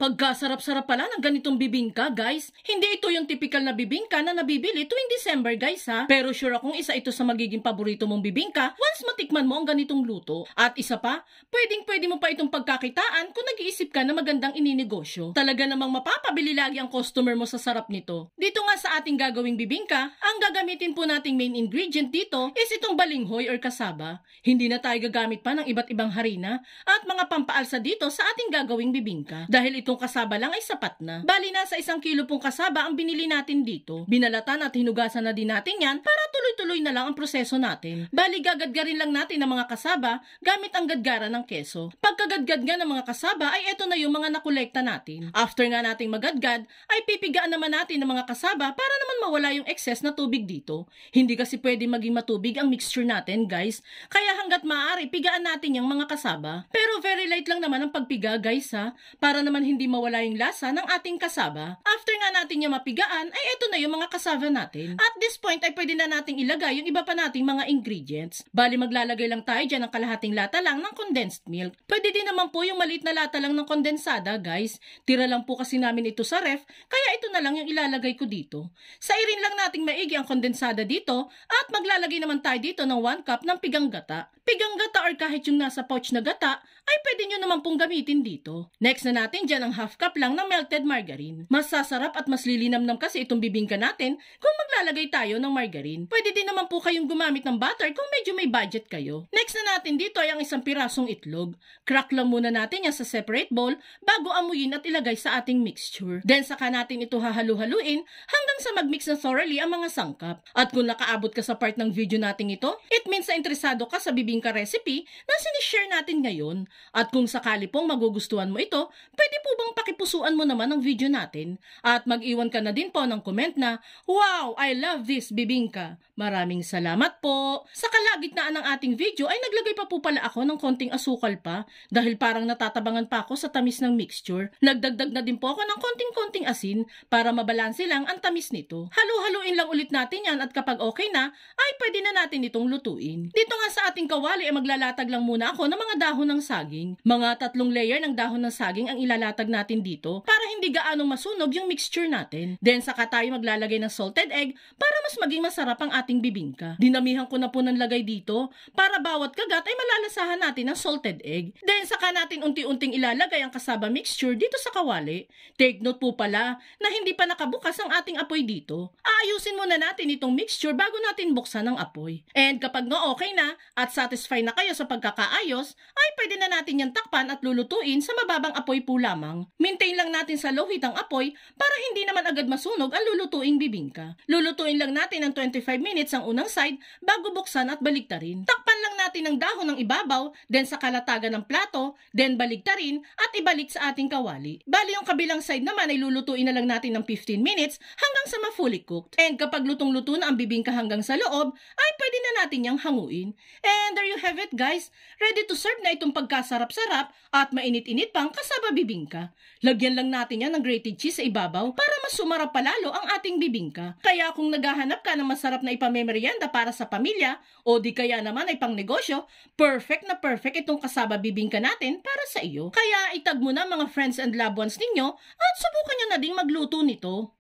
Pagkasarap-sarap pala ng ganitong bibingka, guys. Hindi ito yung typical na bibingka na nabibili tuwing December, guys, ha? Pero sure akong isa ito sa magiging paborito mong bibingka once matikman mo ang ganitong luto. At isa pa, pwedeng-pwede mo pa itong pagkakitaan kung nag-iisip ka na magandang ininegosyo. Talaga namang mapapabili lagi ang customer mo sa sarap nito. Dito nga sa ating gagawing bibingka, ang gagamitin po nating main ingredient dito is itong balinghoy or kasaba. Hindi na tayo gagamit pa ng iba't ibang harina at mga pampaalsa dito sa ating gagawing bibingka. Dahil ito Pitong kasaba lang ay sapat na. Bali na sa isang kilo pong kasaba ang binili natin dito. Binalatan at hinugasan na din natin yan para ituloy na lang ang proseso natin. Bali gagadgarin lang natin ang mga kasaba gamit ang gadgara ng keso. Pagkagadgad nga ng mga kasaba ay eto na yung mga nakolekta natin. After nga nating magadgad, ay pipigaan naman natin ng mga kasaba para naman mawala yung excess na tubig dito. Hindi kasi pwede maging matubig ang mixture natin, guys. Kaya hanggat maaari, pigaan natin yung mga kasaba. Pero very light lang naman ang pagpiga, guys ha, para naman hindi mawala yung lasa ng ating kasaba. After nga natin niya mapigaan, ay eto na yung mga kasaba natin. At this point ay pwede na nating ilagay talaga yung iba pa nating mga ingredients. Bali maglalagay lang tayo dyan ng kalahating lata lang ng condensed milk. Pwede din naman po yung maliit na lata lang ng kondensada guys. Tira lang po kasi namin ito sa ref, kaya ito na lang yung ilalagay ko dito. Sairin lang nating maigi ang kondensada dito at maglalagay naman tayo dito ng 1 cup ng pigang gata. Pigang gata or kahit yung nasa pouch na gata pwede nyo naman pong gamitin dito. Next na natin dyan ang half cup lang ng melted margarine. Mas sasarap at mas lilinamnam kasi itong bibingka natin kung maglalagay tayo ng margarine. Pwede din naman po kayong gumamit ng butter kung medyo may budget kayo. Next na natin dito ay ang isang pirasong itlog. Crack lang muna natin yan sa separate bowl bago amuyin at ilagay sa ating mixture. Then saka natin ito hahalu-haluin hanggang sa magmix na thoroughly ang mga sangkap. At kung nakaabot ka sa part ng video nating ito, it means na interesado ka sa bibingka recipe na sinishare natin ngayon. At at kung sakali pong magugustuhan mo ito, pwede po kung pakipusuan mo naman ang video natin at mag-iwan ka na din po ng comment na, Wow! I love this, bibingka! Maraming salamat po! Sa kalagitnaan ng ating video ay naglagay pa po pala ako ng konting asukal pa dahil parang natatabangan pa ako sa tamis ng mixture. Nagdagdag na din po ako ng konting-konting asin para mabalanse lang ang tamis nito. Halu-haluin lang ulit natin yan at kapag okay na, ay pwede na natin itong lutuin. Dito nga sa ating kawali ay maglalatag lang muna ako ng mga dahon ng saging. Mga tatlong layer ng dahon ng saging ang ilalatag natin natin dito para hindi gaano masunog yung mixture natin. Then saka tayo maglalagay ng salted egg para mas maging masarap ang ating bibingka. Dinamihan ko na po ng lagay dito para bawat kagat ay malalasahan natin ang salted egg. Then saka natin unti-unting ilalagay ang kasaba mixture dito sa kawali. Take note po pala na hindi pa nakabukas ang ating apoy dito. Aayusin muna natin itong mixture bago natin buksan ang apoy. And kapag na okay na at satisfied na kayo sa pagkakaayos, ay pwede na natin yan takpan at lulutuin sa mababang apoy po lamang. Maintain lang natin sa sa low ang apoy para hindi naman agad masunog ang lulutuing bibingka. Lulutuin lang natin ng 25 minutes ang unang side bago buksan at baligtarin. Takpan natin ang dahon ng ibabaw, then sa kalatagan ng plato, then baligtarin at ibalik sa ating kawali. Bali yung kabilang side naman ay lulutuin na lang natin ng 15 minutes hanggang sa ma-fully cooked. And kapag lutong-luto na ang bibingka hanggang sa loob, ay pwede na natin yang hanguin. And there you have it guys, ready to serve na itong pagkasarap-sarap at mainit-init pang kasaba bibingka. Lagyan lang natin yan ng grated cheese sa ibabaw para mas sumarap palalo ang ating bibingka. Kaya kung naghahanap ka ng masarap na ipamemeryenda para sa pamilya o di kaya naman ay pang negosyo, negosyo, perfect na perfect itong kasaba bibingka natin para sa iyo. Kaya itag mo na mga friends and loved ones ninyo at subukan nyo na ding magluto nito.